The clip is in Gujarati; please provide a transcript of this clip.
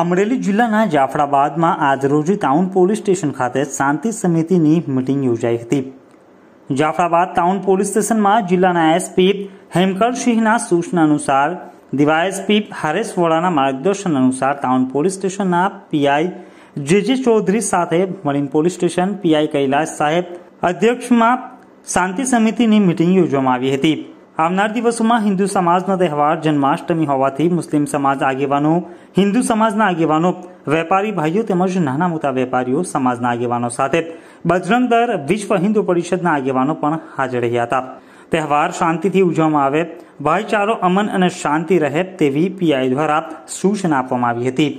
અમરેલી જિલ્લાના જાફરાબાદમાં આજરોજ ટાઉન પોલીસ સ્ટેશન ખાતે શાંતિ સમિતિની મિટિંગ યોજાઈ હતી જાફરાબાદ ટાઉન પોલીસ સ્ટેશનમાં જિલ્લાના એસપી હેમકર સિંહના સૂચના અનુસાર દિવા એસપી હરેશ વોડાના માર્ગદર્શન અનુસાર ટાઉન પોલીસ સ્ટેશનના પીઆઈ જે જે ચૌધરી સાથે marine police station PI Kailash સાહેબ અધ્યક્ષમાં શાંતિ સમિતિની મિટિંગ યોજવામાં આવી હતી આવનાર દિવસોમાં હિન્દુ સમાજનો તહેવાર જન્માષ્ટમી હોવાથી મુસ્લિમ સમાજ આગેવાનો હિન્દુ સમાજના આગેવાનો વેપારી ભાઈઓ તેમજ નાના મોટા વેપારીઓ સમાજના આગેવાનો સાથે બજરંગ દર વિશ્વ હિન્દુ પરિષદના આગેવાનો પણ હાજર રહ્યા હતા તહેવાર શાંતિથી ઉજવવામાં આવે ભાઈચારો અમન અને શાંતિ રહે તેવી પીઆઈ દ્વારા સૂચના આપવામાં આવી હતી